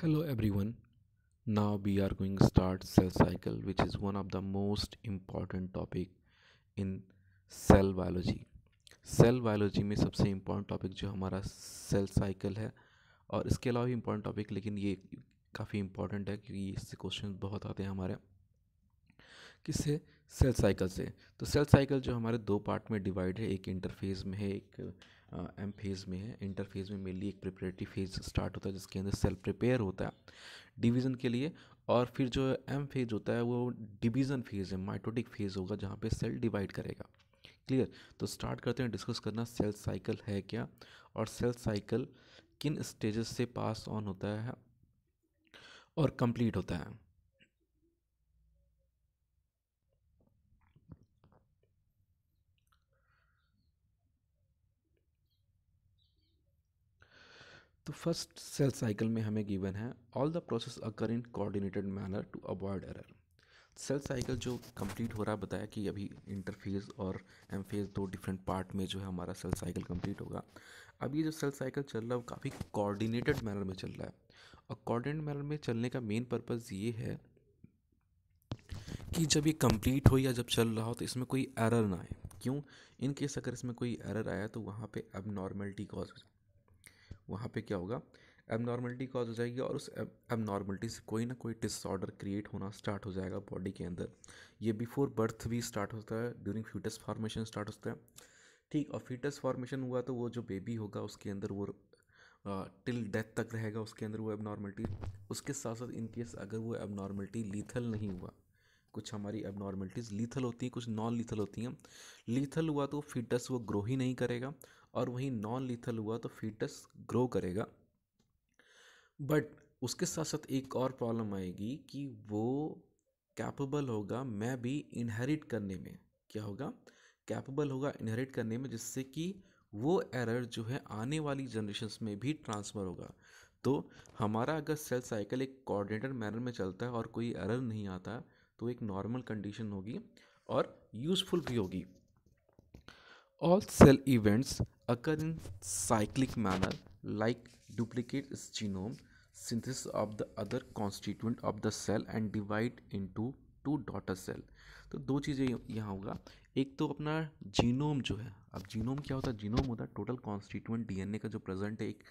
hello everyone now we are going to start cell cycle which is one of the most important topic in cell biology cell biology में सबसे important topic जो हमारा cell cycle है और इसके अलावा भी important topic लेकिन ये काफ़ी important है क्योंकि इससे questions बहुत आते हैं हमारे किससे cell cycle से तो cell cycle जो हमारे दो part में divide है एक इंटरफेज में है एक एम फेज़ में है इंटर फेज़ में मेनली एक प्रिपरेटरी फेज़ स्टार्ट होता है जिसके अंदर सेल प्रिपेयर होता है डिवीज़न के लिए और फिर जो एम फेज़ होता है वो डिवीज़न फेज़ है माइटोटिक फेज़ होगा जहाँ पे सेल डिवाइड करेगा क्लियर तो स्टार्ट करते हैं डिस्कस करना सेल साइकिल है क्या और सेल साइकिल किन स्टेजेस से पास ऑन होता है और कंप्लीट होता है तो फर्स्ट सेल साइकिल में हमें गिवन है all the process occur in coordinated manner to avoid error cell cycle जो कंप्लीट हो रहा है बताया कि अभी इंटरफेज और एम फेज दो डिफरेंट पार्ट में जो है हमारा सेल साइकिल कंप्लीट होगा अब ये जो सेल साइकिल चल रहा है वो काफ़ी कोऑर्डिनेटेड मैनर में चल रहा है और कोऑर्डिनेट मैनर में चलने का मेन पर्पज़ ये है कि जब ये कंप्लीट हो या जब चल रहा हो तो इसमें कोई एरर ना आए क्यों इन केस अगर इसमें कोई एरर आया तो वहाँ पे एबनॉर्मेलिटी कॉज वहाँ पे क्या होगा एबनॉर्मलिटी कॉज हो जाएगी और उस एबनॉर्मलिटी से कोई ना कोई डिसऑर्डर क्रिएट होना स्टार्ट हो जाएगा बॉडी के अंदर ये बिफोर बर्थ भी स्टार्ट होता है ड्यूरिंग फीटस फॉर्मेशन स्टार्ट होता है ठीक और फीटस फॉर्मेशन हुआ तो वो जो बेबी होगा उसके अंदर वो टिल डेथ तक रहेगा उसके अंदर वो एबनॉर्मलिटी उसके साथ साथ इनकेस अगर वो एबनॉर्मलिटी लीथल नहीं हुआ कुछ हमारी एबनॉर्मलिटीज़ लीथल होती हैं कुछ नॉन लीथल होती हैं लीथल हुआ तो फीटस वो ग्रो ही नहीं करेगा और वहीं नॉन लीथल हुआ तो फीटस ग्रो करेगा बट उसके साथ साथ एक और प्रॉब्लम आएगी कि वो कैपेबल होगा मैं भी इनहेरिट करने में क्या होगा कैपेबल होगा इनहेरिट करने में जिससे कि वो एरर जो है आने वाली जनरेशन में भी ट्रांसफ़र होगा तो हमारा अगर सेल साइकिल एक कोऑर्डिनेटर मैनर में चलता है और कोई एरर नहीं आता तो एक नॉर्मल कंडीशन होगी और यूज़फुल भी होगी All cell events occur in cyclic manner like duplicate its genome, synthesis of the other constituent of the cell and divide into two daughter cell तो दो चीज़ें यहाँ होगा एक तो अपना जीनोम जो है अब जीनोम क्या होता है जीनोम होता है टोटल कॉन्स्टिट्यूंट ए का जो प्रेजेंट है एक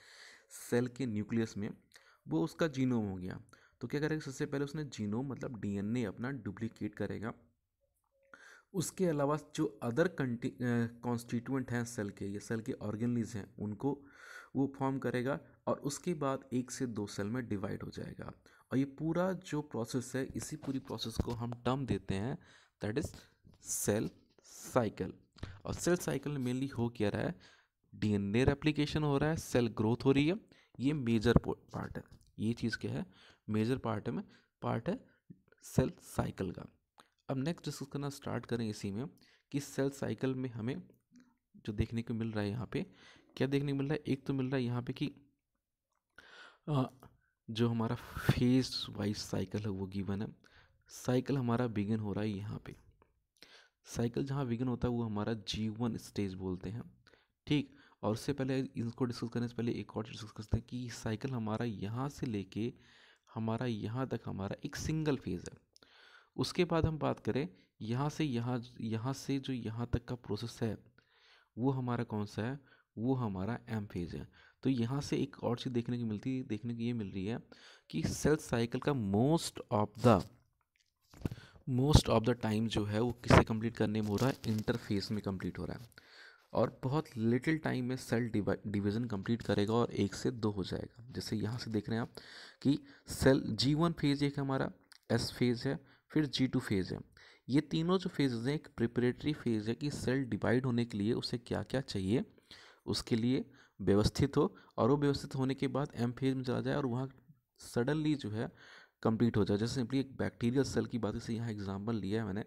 सेल के न्यूक्लियस में वो उसका जीनोम हो गया तो क्या करेगा सबसे पहले उसने जीनोम मतलब ए अपना डुप्लीकेट करेगा उसके अलावा जो अदर कंटी कॉन्स्टिट्यूंट हैं सेल के या सेल के ऑर्गेनलीज हैं उनको वो फॉर्म करेगा और उसके बाद एक से दो सेल में डिवाइड हो जाएगा और ये पूरा जो प्रोसेस है इसी पूरी प्रोसेस को हम टर्म देते हैं दैट इज़ सेल साइकिल और सेल साइकिल में मेनली हो क्या रहा है डीएनए रेप्लिकेशन हो रहा है सेल ग्रोथ हो रही है ये मेजर पार्ट है ये चीज़ क्या है मेजर पार्ट में पार्ट है सेल साइकिल का अब नेक्स्ट डिस्कस करना स्टार्ट करें इसी में कि सेल साइकिल में हमें जो देखने को मिल रहा है यहाँ पे क्या देखने को मिल रहा है एक तो मिल रहा है यहाँ पे कि आ, जो हमारा फेज वाइज साइकिल है वो गिवन है साइकिल हमारा बिगिन हो रहा है यहाँ पे साइकिल जहाँ बिगिन होता है वो हमारा जी वन स्टेज बोलते हैं ठीक और उससे पहले इनको डिस्कस करने से पहले एक और डिस्कस करते हैं कि साइकिल हमारा यहाँ से लेके हमारा यहाँ तक हमारा एक सिंगल फेज़ है उसके बाद हम बात करें यहाँ से यहाँ यहाँ से जो यहाँ तक का प्रोसेस है वो हमारा कौन सा है वो हमारा एम फेज है तो यहाँ से एक और चीज़ देखने की मिलती देखने की ये मिल रही है कि सेल साइकिल का most of the most of the time जो है वो किसे कंप्लीट करने में हो रहा है इंटरफेस में कंप्लीट हो रहा है और बहुत लिटिल टाइम में सेल डिवीज़न कंप्लीट करेगा और एक से दो हो जाएगा जैसे यहाँ से देख रहे हैं आप कि सेल जी वन फेज एक हमारा एस फेज है फिर जी टू फेज़ है ये तीनों जो फेजेज़ हैं एक प्रिपरेटरी फेज़ है कि सेल डिवाइड होने के लिए उसे क्या क्या चाहिए उसके लिए व्यवस्थित हो और वो व्यवस्थित होने के बाद एम फेज में चला जाए और वहाँ सडनली जो है कंप्लीट हो जाए जैसे सिंपली एक बैक्टीरियल सेल की बात से यहाँ एग्जाम्पल लिया है मैंने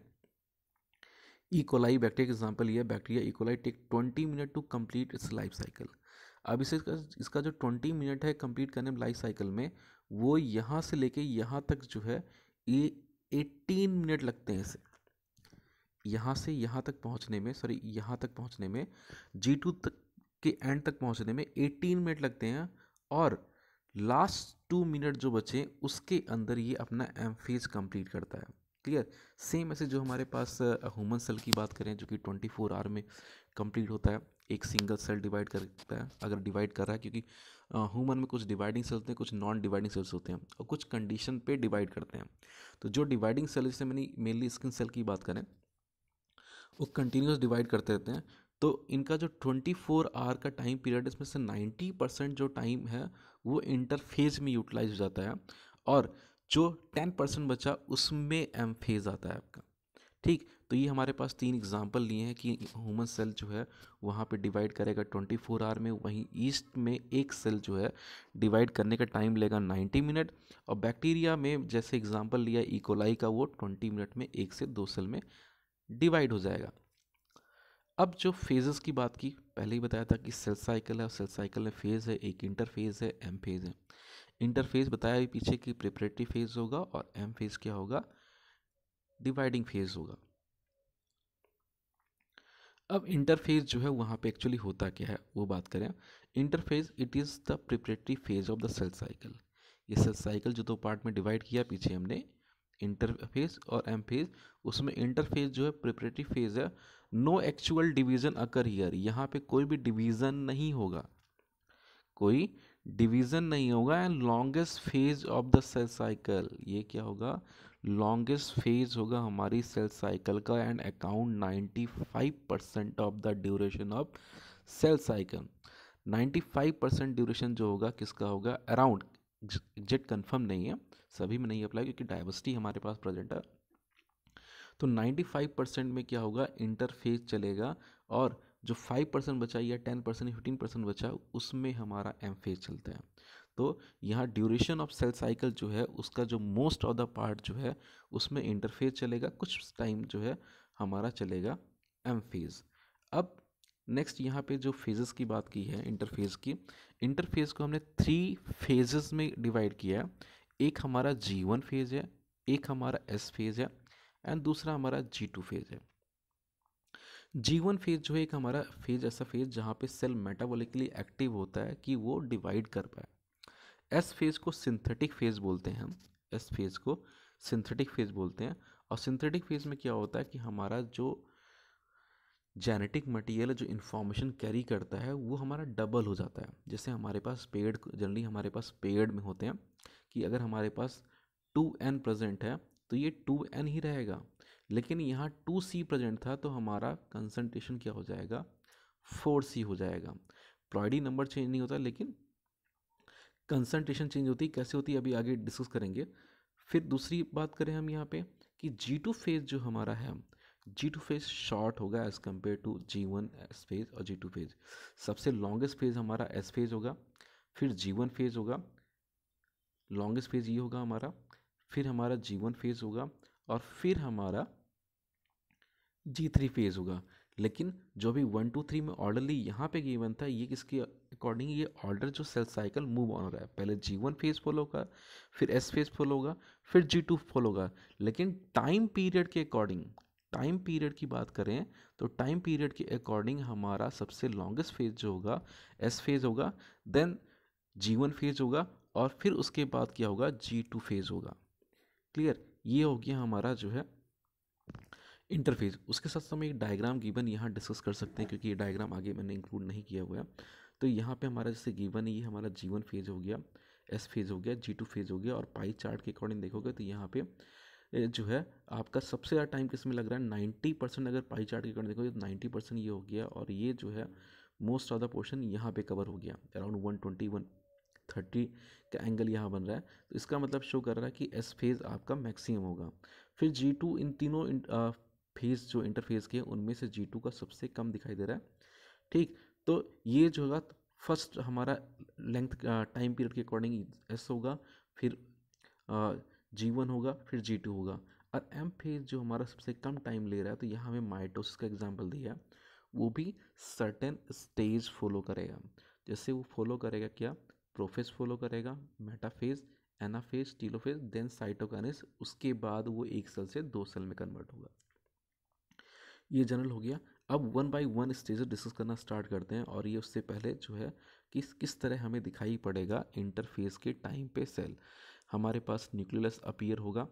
इकोलाई e. बैक्टीरिया का एग्जाम्पल लिया bacteria E coli take twenty minute to complete its life cycle अब इसे इसका, इसका जो ट्वेंटी मिनट है कम्प्लीट करने में लाइफ साइकिल में वो यहाँ से लेके यहाँ तक जो है ये एटीन मिनट लगते हैं इसे यहाँ से यहाँ तक पहुँचने में सॉरी यहाँ तक पहुँचने में जी टू तक के एंड तक पहुँचने में एट्टीन मिनट लगते हैं और लास्ट टू मिनट जो बचे उसके अंदर ये अपना एम फेज कम्प्लीट करता है क्लियर सेम ऐसे जो हमारे पास ह्यूमन सेल की बात करें जो कि ट्वेंटी फोर आवर में कंप्लीट होता है एक सिंगल सेल डिवाइड करता है अगर डिवाइड कर रहा है क्योंकि ह्यूमन में कुछ डिवाइडिंग सेल्स होते हैं कुछ नॉन डिवाइडिंग सेल्स होते हैं और कुछ कंडीशन पे डिवाइड करते हैं तो जो डिवाइडिंग सेल जैसे मैंने मेनली स्किन सेल की बात करें वो कंटिन्यूस डिवाइड करते रहते हैं तो इनका जो ट्वेंटी फोर आवर का टाइम पीरियड इसमें से नाइन्टी परसेंट जो टाइम है वो इंटरफेज में यूटिलाइज हो जाता है और जो टेन परसेंट बचा उसमें एम फेज आता है आपका ठीक तो ये हमारे पास तीन एग्जाम्पल लिए हैं कि ह्यूमन सेल जो है वहाँ पे डिवाइड करेगा 24 आवर में वहीं ईस्ट में एक सेल जो है डिवाइड करने का टाइम लेगा 90 मिनट और बैक्टीरिया में जैसे एग्जाम्पल लिया इकोलाई e. का वो 20 मिनट में एक से दो सेल में डिवाइड हो जाएगा अब जो फेजेस की बात की पहले ही बताया था कि सेल साइकिल है और सेल साइकिल में फेज़ है एक इंटरफेज है एम फेज़ है इंटरफेज बताया पीछे कि प्रिपरेटरी फेज़ होगा और एम फेज़ क्या होगा डिवाइडिंग फेज़ होगा अब इंटरफेज जो है वहाँ पे एक्चुअली होता क्या है वो बात करें interphase it is the preparatory phase of the cell cycle ये सेल साइकिल जो दो तो पार्ट में डिवाइड किया पीछे हमने इंटरफेज और एम फेज उसमें इंटरफेज जो है प्रिपरेटरी फेज है no actual division occur here यहाँ पे कोई भी डिवीज़न नहीं होगा कोई डिवीज़न नहीं होगा and longest phase of the cell cycle ये क्या होगा लॉन्गेस्ट फेज होगा हमारी सेल साइकिल का and account 95 percent of the duration of cell cycle 95 percent duration जो होगा किसका होगा अराउंड एग्जेक्ट कंफर्म नहीं है सभी में नहीं अप्लाई क्योंकि डाइवर्सिटी हमारे पास प्रेजेंट है तो 95 परसेंट में क्या होगा फेज चलेगा और जो 5 परसेंट बचा या 10 परसेंट फिफ्टीन परसेंट बचा उसमें हमारा एम फेज चलता है तो यहाँ ड्यूरेशन ऑफ सेल साइकिल जो है उसका जो मोस्ट ऑफ द पार्ट जो है उसमें इंटरफेज चलेगा कुछ टाइम जो है हमारा चलेगा एम फेज़ अब नेक्स्ट यहाँ पे जो फेजेस की बात की है इंटरफेज की इंटरफेज को हमने थ्री फेजेस में डिवाइड किया है एक हमारा जी वन फेज है एक हमारा एस फेज है एंड दूसरा हमारा जी टू फेज है जी वन फेज जो है एक हमारा फेज ऐसा फेज जहाँ पे सेल मेटाबॉलिकली एक्टिव होता है कि वो डिवाइड कर पाए एस फेज को सिंथेटिक फेज बोलते हैं हम एस फेज को सिंथेटिक फेज बोलते हैं और सिंथेटिक फेज में क्या होता है कि हमारा जो जेनेटिक मटेरियल जो इन्फॉर्मेशन कैरी करता है वो हमारा डबल हो जाता है जैसे हमारे पास पेड़ जनरली हमारे पास पेड़ में होते हैं कि अगर हमारे पास टू एन प्रजेंट है तो ये टू एन ही रहेगा लेकिन यहाँ टू सी प्रजेंट था तो हमारा कंसनट्रेशन क्या हो जाएगा फोर सी हो जाएगा प्रॉयडी नंबर चेंज नहीं होता लेकिन कंसनट्रेशन चेंज होती है कैसे होती है अभी आगे डिस्कस करेंगे फिर दूसरी बात करें हम यहाँ पे कि जी टू फेज जो हमारा है जी टू फेज शॉर्ट होगा as compare to G one S phase और जी टू फेज सबसे लॉन्गेस्ट फेज हमारा एस फेज होगा फिर जी वन फेज होगा लॉन्गेस्ट फेज ये होगा हमारा फिर हमारा जी वन फेज होगा और फिर हमारा जी थ्री फेज होगा लेकिन जो भी वन टू थ्री में ऑर्डरली यहाँ पे गिवन था ये किसके अकॉर्डिंग ये ऑर्डर जो सेल साइकिल मूव ऑन हो रहा है पहले जी वन फेज फॉलो होगा फिर एस फेज फॉलो होगा फिर जी टू फॉलो होगा लेकिन टाइम पीरियड के अकॉर्डिंग टाइम पीरियड की बात करें तो टाइम पीरियड के अकॉर्डिंग हमारा सबसे लॉन्गेस्ट फेज जो होगा एस फेज होगा देन जी वन फेज होगा और फिर उसके बाद क्या होगा जी टू फेज होगा क्लियर ये हो गया हमारा जो है इंटरफेस उसके साथ साथ हम एक डायग्राम गिवन यहाँ डिस्कस कर सकते हैं क्योंकि ये डायग्राम आगे मैंने इंक्लूड नहीं किया हुआ है तो यहाँ पे हमारा जैसे गिवन ये हमारा जीवन फेज हो गया एस फेज हो गया जी टू फेज हो गया और पाई चार्ट के अकॉर्डिंग देखोगे तो यहाँ पे जो है आपका सबसे ज़्यादा टाइम किस में लग रहा है नाइन्टी परसेंट अगर पाई चार्ट के अकॉर्डिंग देखोगे तो नाइन्टी परसेंट ये हो गया और ये जो है मोस्ट ऑफ द पोर्शन यहाँ पे कवर हो गया around one twenty one thirty का एंगल यहाँ बन रहा है तो इसका मतलब शो कर रहा है कि एस फेज़ आपका मैक्सिमम होगा फिर जी टू इन तीनों फेज जो इंटरफेस के उनमें से जी टू का सबसे कम दिखाई दे रहा है ठीक तो ये जो होगा फर्स्ट हमारा लेंथ टाइम पीरियड के अकॉर्डिंग एस होगा फिर जी वन होगा फिर जी टू होगा और एम फेज जो हमारा सबसे कम टाइम ले रहा है तो यहाँ हमें माइटोसिस का एग्जाम्पल दिया वो भी सर्टेन स्टेज फॉलो करेगा जैसे वो फॉलो करेगा क्या प्रोफेज फॉलो करेगा metaphase anaphase telophase then cytokinesis उसके बाद वो एक सेल से दो सेल में कन्वर्ट होगा ये जनरल हो गया अब one by one stages discuss करना स्टार्ट करते हैं और ये उससे पहले जो है किस किस तरह हमें दिखाई पड़ेगा इंटरफेस के टाइम पे सेल हमारे पास न्यूक्लियस अपीयर होगा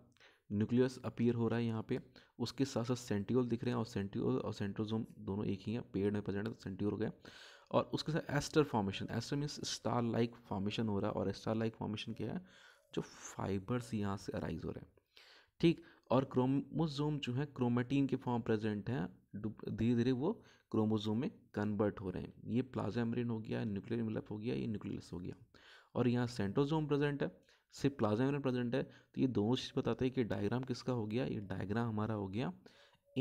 न्यूक्लियस अपीयर हो रहा है यहाँ पे उसके साथ साथ सेंट्रियोल दिख रहे हैं और सेंट्रियोल और सेंट्रोजोम दोनों एक ही हैं पेड़ में प्रजेंट तो सेंटियोल हो गया और उसके साथ aster formation aster means star like formation हो रहा है और स्टार लाइक फॉर्मेशन क्या है जो फाइबर्स यहाँ से अराइज हो रहे हैं ठीक और क्रोमोजोम जो है क्रोमेटीन के फॉर्म प्रेजेंट है धीरे धीरे वो क्रोमोजोम में कन्वर्ट हो रहे हैं ये प्लाजा मेम्ब्रेन हो गया न्यूक्लियर मिलप हो गया ये न्यूक्लियस हो गया और यहाँ सेंटोजोम प्रेजेंट है सिर्फ प्लाजा मेम्ब्रेन प्रेजेंट है तो ये दोनों चीज़ बताते हैं कि डायग्राम किसका हो गया ये डायग्राम हमारा हो गया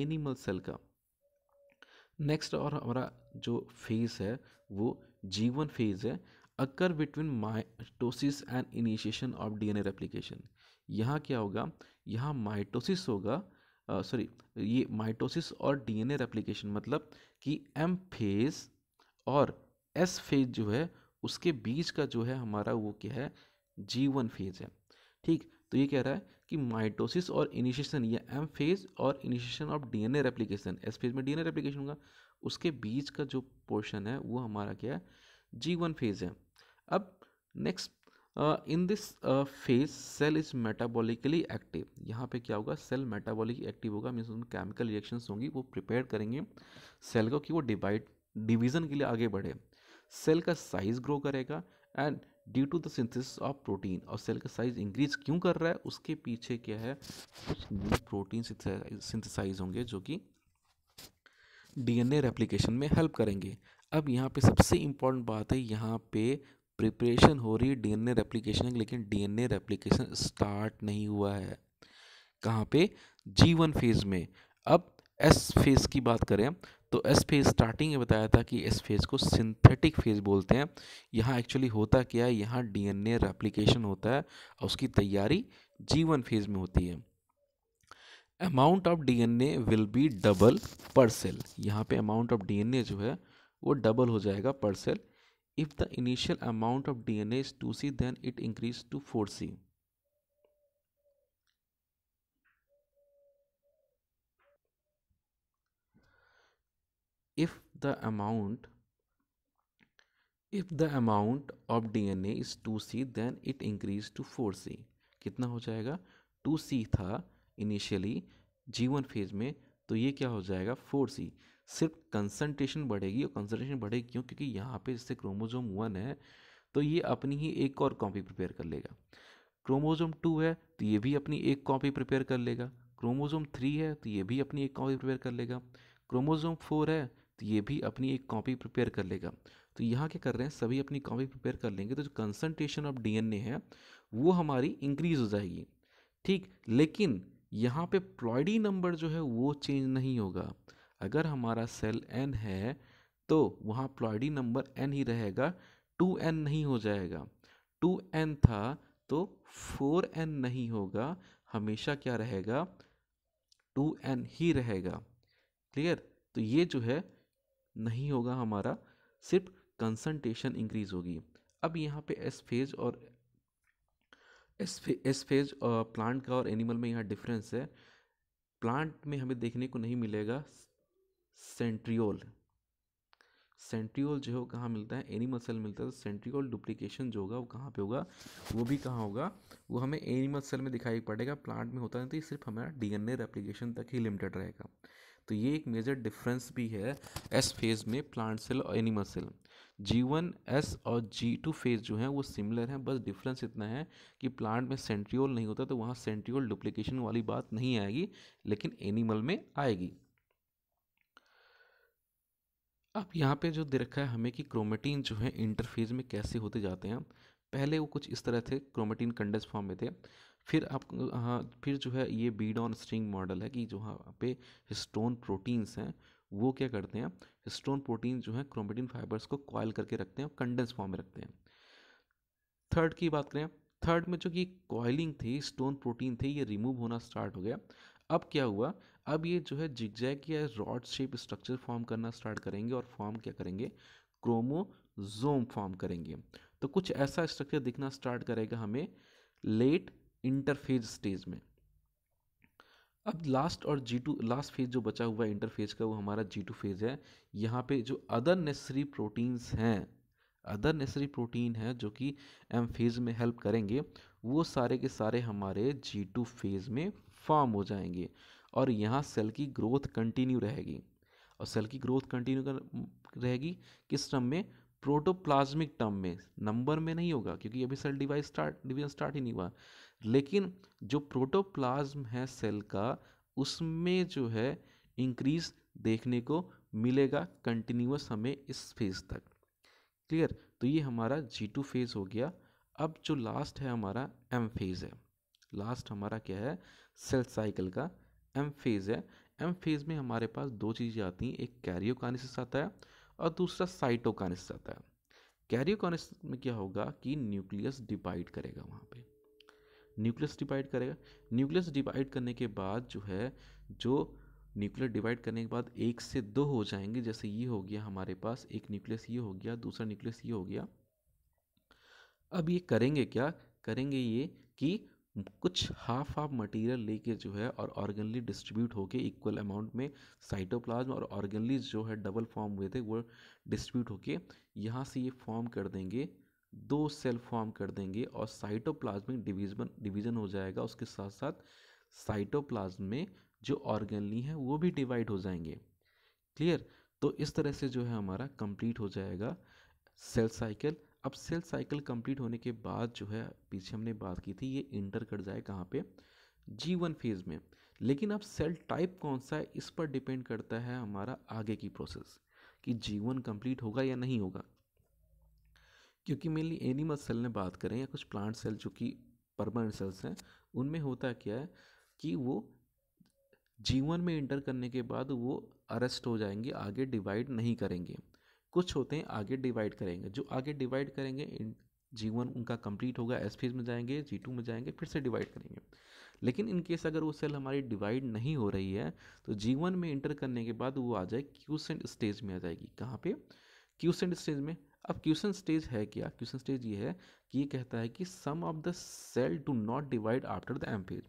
एनिमल सेल का नेक्स्ट और हमारा जो फेज़ है वो जीवन फेज़ है occur between mitosis and initiation of DNA application यहाँ क्या होगा यहाँ माइटोसिस होगा सॉरी ये माइटोसिस और डीएनए रेप्लिकेशन मतलब कि एम फेज और एस फेज जो है उसके बीच का जो है हमारा वो क्या है जी वन फेज है ठीक तो ये कह रहा है कि माइटोसिस और इनिशिएशन या एम फेज और initiation of DNA replication S phase में डीएनए रेप्लिकेशन होगा उसके बीच का जो पोर्शन है वो हमारा क्या है जी वन फेज है अब next in this phase cell is metabolically active यहाँ पे क्या होगा सेल मेटाबॉलिक एक्टिव होगा मीन्स उन केमिकल रिएक्शंस होंगी वो प्रिपेयर करेंगे सेल को कि वो डिवाइड डिवीजन के लिए आगे बढ़े सेल का साइज ग्रो करेगा and due to the synthesis of protein और सेल का साइज इंक्रीज क्यों कर रहा है उसके पीछे क्या है कुछ न्यू प्रोटीन सिंथेसाइज होंगे जो कि डीएनए रेप्लिकेशन में हेल्प करेंगे अब यहाँ पे सबसे इम्पॉर्टेंट बात है यहाँ पे प्रिपरेशन हो रही है डीएनए रेप्लिकेशन की लेकिन डीएनए रेप्लिकेशन स्टार्ट नहीं हुआ है कहाँ पे जी वन फेज़ में अब एस फेज़ की बात करें तो एस फेज़ स्टार्टिंग में बताया था कि एस फेज़ को सिंथेटिक फेज़ बोलते हैं यहाँ एक्चुअली होता क्या है यहाँ डीएनए रेप्लिकेशन होता है और उसकी तैयारी जी वन फेज़ में होती है amount of DNA will be double पर सेल यहाँ पे अमाउंट ऑफ डीएनए जो है वो डबल हो जाएगा पर cell If the initial amount of DNA is 2C, then it increases to 4C. If the amount if the amount of DNA is 2C, then it increases to 4C. कितना हो जाएगा 2C था initially जी one phase में तो ये क्या हो जाएगा 4C. सिर्फ कंसनट्रेशन बढ़ेगी और कंसनट्रेशन बढ़ेगी क्यों क्योंकि यहाँ पे जैसे क्रोमोजोम वन है तो ये अपनी ही एक और कॉपी प्रिपेयर कर लेगा क्रोमोजोम टू है तो ये भी अपनी एक कॉपी प्रिपेयर कर लेगा क्रोमोजोम थ्री है तो ये भी अपनी एक कॉपी प्रिपेयर कर लेगा क्रोमोजोम फोर है तो ये भी अपनी एक कॉपी प्रिपेयर कर लेगा तो यहाँ क्या कर रहे हैं सभी अपनी कॉपी प्रिपेयर कर लेंगे तो जो कंसनट्रेशन ऑफ डीएनए है वो हमारी इंक्रीज हो जाएगी ठीक लेकिन यहाँ पे प्लॉयडी नंबर जो है वो चेंज नहीं होगा अगर हमारा सेल एन है तो वहाँ प्लॉडी नंबर एन ही रहेगा टू एन नहीं हो जाएगा टू एन था तो फोर एन नहीं होगा हमेशा क्या रहेगा टू एन ही रहेगा क्लियर तो ये जो है नहीं होगा हमारा सिर्फ कंसंट्रेशन इंक्रीज होगी अब यहाँ पे एस फेज और S phase, S phase plant का और एनिमल में यहाँ डिफरेंस है प्लांट में हमें देखने को नहीं मिलेगा सेंट्रियोल सेंट्रियोल जो है वो कहाँ मिलता है एनिमल सेल मिलता है तो सेंट्रियोल डुप्लीकेशन जो होगा वो कहाँ पे होगा वो भी कहाँ होगा वो हमें एनिमल सेल में दिखाई पड़ेगा प्लांट में होता नहीं तो ये सिर्फ हमारा डीएनए रेप्लिकेशन तक ही लिमिटेड रहेगा तो ये एक मेजर डिफरेंस भी है एस फेज में प्लांट सेल और animal cell G one S और जी टू फेज जो है वो सिमिलर हैं बस डिफरेंस इतना है कि प्लांट में सेंट्रियोल नहीं होता तो वहाँ सेंट्रियोल डुप्लीकेशन वाली बात नहीं आएगी लेकिन एनिमल में आएगी अब यहाँ पे जो दे रखा है हमें कि क्रोमेटीन जो है इंटरफेज में कैसे होते जाते हैं पहले वो कुछ इस तरह थे क्रोमेटीन कंडेंस फॉर्म में थे फिर आप हाँ फिर जो है ये बीड ऑन स्ट्रिंग मॉडल है कि जो हाँ पे हिस्टोन प्रोटीन्स हैं वो क्या करते हैं हिस्टोन प्रोटीन जो है क्रोमेटीन फाइबर्स को कॉयल करके रखते हैं और कंडेंस फॉर्म में रखते हैं थर्ड की बात करें थर्ड में जो कि कॉयलिंग थी स्टोन प्रोटीन थी ये रिमूव होना स्टार्ट हो गया अब क्या हुआ अब ये जो है जिगजैक या रॉड शेप स्ट्रक्चर फॉर्म करना स्टार्ट करेंगे और फॉर्म क्या करेंगे क्रोमोजोम फॉर्म करेंगे तो कुछ ऐसा स्ट्रक्चर दिखना स्टार्ट करेगा हमें लेट इंटरफेज स्टेज में अब लास्ट और जी टू लास्ट फेज जो बचा हुआ है इंटरफेज का वो हमारा जी टू फेज है यहाँ पे जो अदर नेसेसरी प्रोटीन्स हैं अदर नेसेसरी प्रोटीन है जो कि एम फेज में हेल्प करेंगे वो सारे के सारे हमारे जी टू फेज में फॉर्म हो जाएंगे और यहाँ सेल की ग्रोथ कंटिन्यू रहेगी और सेल की ग्रोथ कंटिन्यू कर रहेगी किस टर्म में प्रोटोप्लाज्मिक टर्म में नंबर में नहीं होगा क्योंकि अभी cell device start division start ही नहीं हुआ लेकिन जो प्रोटोप्लाज्म है सेल का उसमें जो है इंक्रीज देखने को मिलेगा कंटिन्यूस हमें इस फेज तक क्लियर तो ये हमारा जी टू फेज हो गया अब जो लास्ट है हमारा एम फेज है लास्ट हमारा क्या है सेल साइकिल का एम फेज़ है एम फेज़ में हमारे पास दो चीज़ें आती हैं एक कैरियोकाइनेसिस आता है और दूसरा साइटोकाइनेसिस आता है कैरियोकाइनेसिस में क्या होगा कि न्यूक्लियस डिवाइड करेगा वहाँ पे न्यूक्लियस डिवाइड करेगा न्यूक्लियस डिवाइड करने के बाद जो है जो न्यूक्लियर डिवाइड करने के बाद एक से दो हो जाएंगे जैसे ये हो गया हमारे पास एक न्यूक्लियस ये हो गया दूसरा न्यूक्लियस ये हो गया अब ये करेंगे क्या करेंगे ये कि कुछ हाफ हाफ मटेरियल लेके जो है और ऑर्गनली डिस्ट्रीब्यूट होके इक्वल अमाउंट में साइटोप्लाज्म और ऑर्गनलीज जो है डबल फॉर्म हुए थे वो डिस्ट्रीब्यूट होके यहाँ से ये फॉर्म कर देंगे दो सेल फॉर्म कर देंगे और साइटोप्लाज्मिक डिवीजन डिवीजन हो जाएगा उसके साथ साथ साइटोप्लाज्म में जो ऑर्गेनली हैं वो भी डिवाइड हो जाएंगे क्लियर तो इस तरह से जो है हमारा कंप्लीट हो जाएगा सेल साइकिल अब सेल साइकिल कंप्लीट होने के बाद जो है पीछे हमने बात की थी ये इंटर कर जाए कहाँ पे जी वन फेज़ में लेकिन अब सेल टाइप कौन सा है इस पर डिपेंड करता है हमारा आगे की प्रोसेस कि जी वन कम्प्लीट होगा या नहीं होगा क्योंकि मेनली एनिमल सेल ने बात करें या कुछ प्लांट सेल जो कि परमानेंट सेल्स हैं उनमें होता क्या है कि वो जीवन में इंटर करने के बाद वो अरेस्ट हो जाएंगे आगे डिवाइड नहीं करेंगे कुछ होते हैं आगे डिवाइड करेंगे जो आगे डिवाइड करेंगे जी वन उनका कंप्लीट होगा एस फेज में जाएंगे जी टू में जाएंगे फिर से डिवाइड करेंगे लेकिन इन केस अगर वो सेल हमारी डिवाइड नहीं हो रही है तो जी वन में इंटर करने के बाद वो आ जाए क्यूसेंट स्टेज में आ जाएगी कहाँ पे क्यूसेंट स्टेज में अब क्यूसन स्टेज है क्या क्यूसन स्टेज ये है कि ये कहता है कि some of the cell do not divide after the M phase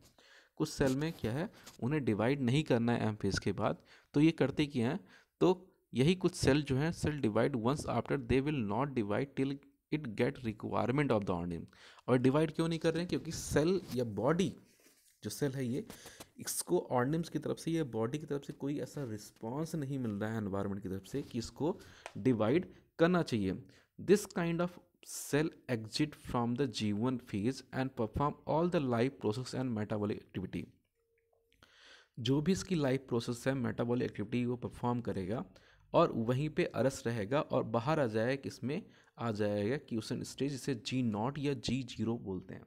कुछ सेल में क्या है उन्हें डिवाइड नहीं करना है एम फेज के बाद तो ये करते क्या हैं तो यही कुछ सेल जो है cell divide once after they will not divide till it get requirement of the organism और डिवाइड क्यों नहीं कर रहे हैं क्योंकि सेल या बॉडी जो सेल है ये इसको ऑर्निम्स की तरफ से या बॉडी की तरफ से कोई ऐसा रिस्पॉन्स नहीं मिल रहा है एनवायरमेंट की तरफ से कि इसको डिवाइड करना चाहिए this kind of cell exit from the G one phase and perform all the life process and metabolic activity जो भी इसकी लाइफ प्रोसेस है मेटाबॉलिक एक्टिविटी वो परफॉर्म करेगा और वहीं पे अरस रहेगा और बाहर आ जाएगा इसमें आ जाएगा क्यूसन स्टेज इसे जी नॉट या जी जीरो बोलते हैं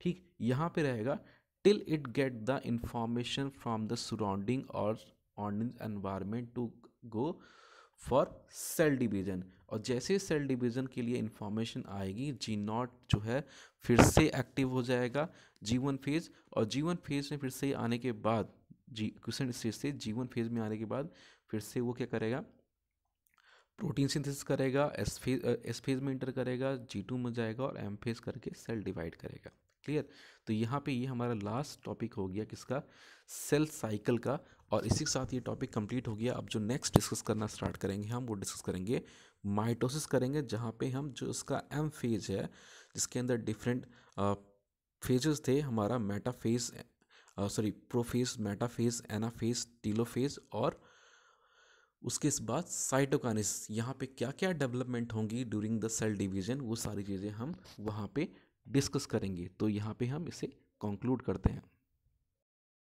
ठीक यहाँ पे रहेगा till it get the information from the surrounding और ऑर्डिंग environment to go for cell division और जैसे सेल डिवीज़न के लिए इन्फॉर्मेशन आएगी जी नॉट जो है फिर से एक्टिव हो जाएगा जी वन फेज और जी वन फेज में फिर से आने के बाद जी क्वेश्चन स्टेज से जी वन फेज में आने के बाद फिर से वो क्या करेगा प्रोटीन सिंथेसिस करेगा एस फेज एस फेज में इंटर करेगा जी टू में जाएगा और एम फेज करके सेल डिवाइड करेगा क्लियर तो यहाँ पे ये हमारा लास्ट टॉपिक हो गया किसका सेल साइकिल का और इसी के साथ ये टॉपिक कंप्लीट हो गया अब जो नेक्स्ट डिस्कस करना स्टार्ट करेंगे हम वो डिस्कस करेंगे माइटोसिस करेंगे जहाँ पे हम जो इसका एम फेज है जिसके अंदर डिफरेंट फेजेस थे हमारा metaphase sorry prophase metaphase anaphase telophase और उसके इस बाद साइटोकानिस यहाँ पे क्या क्या डेवलपमेंट होंगी ड्यूरिंग द सेल डिवीजन वो सारी चीज़ें हम वहाँ पे डिस्कस करेंगे तो यहाँ पे हम इसे कंक्लूड करते हैं